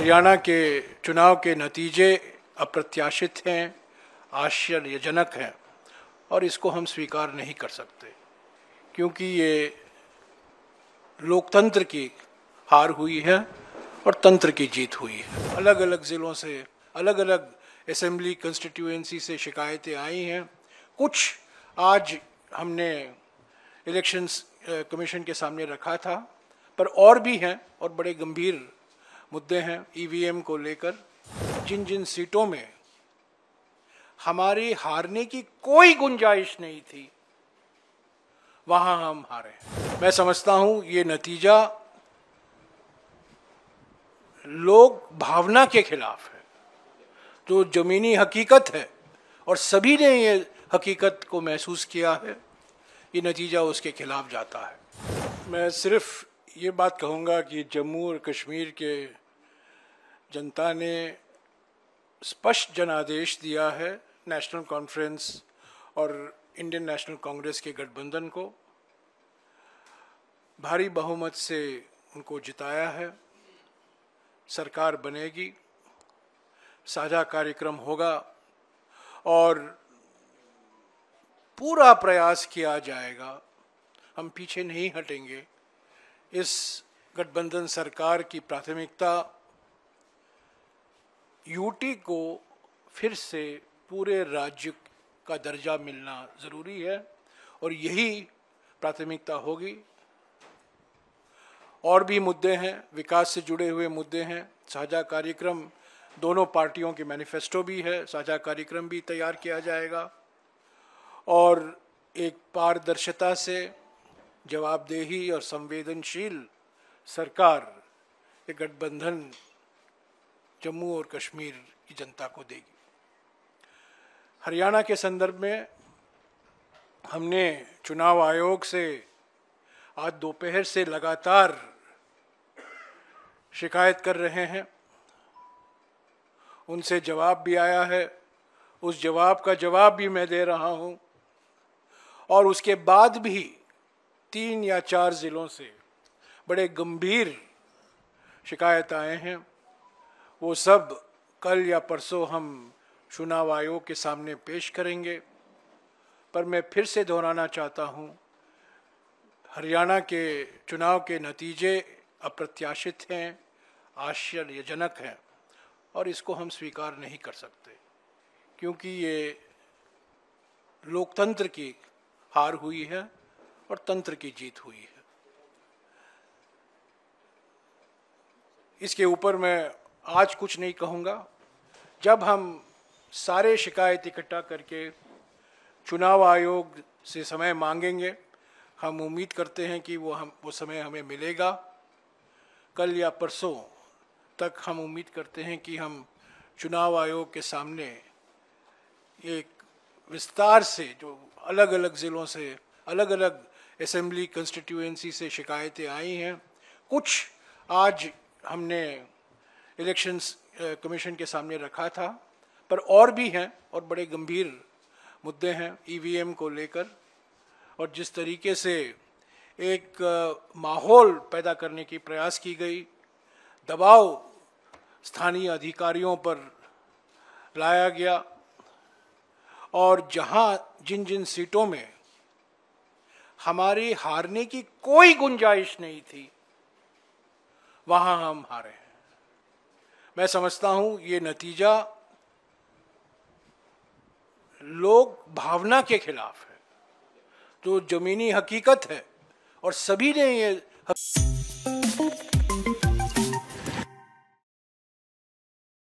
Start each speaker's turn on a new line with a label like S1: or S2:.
S1: हरियाणा के चुनाव के नतीजे अप्रत्याशित हैं आश्चर्यजनक हैं और इसको हम स्वीकार नहीं कर सकते क्योंकि ये लोकतंत्र की हार हुई है और तंत्र की जीत हुई है अलग अलग ज़िलों से अलग अलग असम्बली कंस्टिट्यूएंसी से शिकायतें आई हैं कुछ आज हमने इलेक्शंस कमीशन के सामने रखा था पर और भी हैं और बड़े गंभीर मुद्दे हैं ईवीएम e को लेकर जिन जिन सीटों में हमारी हारने की कोई गुंजाइश नहीं थी वहां हम हारे मैं समझता हूं ये नतीजा लोग भावना के खिलाफ है जो जमीनी हकीकत है और सभी ने ये हकीकत को महसूस किया है ये नतीजा उसके खिलाफ जाता है मैं सिर्फ ये बात कहूँगा कि जम्मू और कश्मीर के जनता ने स्पष्ट जनादेश दिया है नेशनल कॉन्फ्रेंस और इंडियन नेशनल कांग्रेस के गठबंधन को भारी बहुमत से उनको जिताया है सरकार बनेगी साझा कार्यक्रम होगा और पूरा प्रयास किया जाएगा हम पीछे नहीं हटेंगे इस गठबंधन सरकार की प्राथमिकता यूटी को फिर से पूरे राज्य का दर्जा मिलना ज़रूरी है और यही प्राथमिकता होगी और भी मुद्दे हैं विकास से जुड़े हुए मुद्दे हैं साझा कार्यक्रम दोनों पार्टियों के मैनिफेस्टो भी है साझा कार्यक्रम भी तैयार किया जाएगा और एक पारदर्शिता से जवाबदेही और संवेदनशील सरकार के गठबंधन जम्मू और कश्मीर की जनता को देगी हरियाणा के संदर्भ में हमने चुनाव आयोग से आज दोपहर से लगातार शिकायत कर रहे हैं उनसे जवाब भी आया है उस जवाब का जवाब भी मैं दे रहा हूं और उसके बाद भी तीन या चार ज़िलों से बड़े गंभीर शिकायत आए हैं वो सब कल या परसों हम चुनाव आयोग के सामने पेश करेंगे पर मैं फिर से दोहराना चाहता हूँ हरियाणा के चुनाव के नतीजे अप्रत्याशित हैं आश्चर्यजनक हैं और इसको हम स्वीकार नहीं कर सकते क्योंकि ये लोकतंत्र की हार हुई है और तंत्र की जीत हुई है इसके ऊपर मैं आज कुछ नहीं कहूँगा जब हम सारे शिकायत इकट्ठा करके चुनाव आयोग से समय मांगेंगे हम उम्मीद करते हैं कि वो हम वो समय हमें मिलेगा कल या परसों तक हम उम्मीद करते हैं कि हम चुनाव आयोग के सामने एक विस्तार से जो अलग अलग ज़िलों से अलग अलग असम्बली कंस्टिट्यूएंसी से शिकायतें आई हैं कुछ आज हमने इलेक्शंस कमीशन uh, के सामने रखा था पर और भी हैं और बड़े गंभीर मुद्दे हैं ईवीएम e को लेकर और जिस तरीके से एक uh, माहौल पैदा करने की प्रयास की गई दबाव स्थानीय अधिकारियों पर लाया गया और जहां जिन जिन सीटों में हमारी हारने की कोई गुंजाइश नहीं थी वहां हम हारे हैं मैं समझता हूं ये नतीजा लोग भावना के खिलाफ है जो जमीनी हकीकत है और सभी ने ये हक...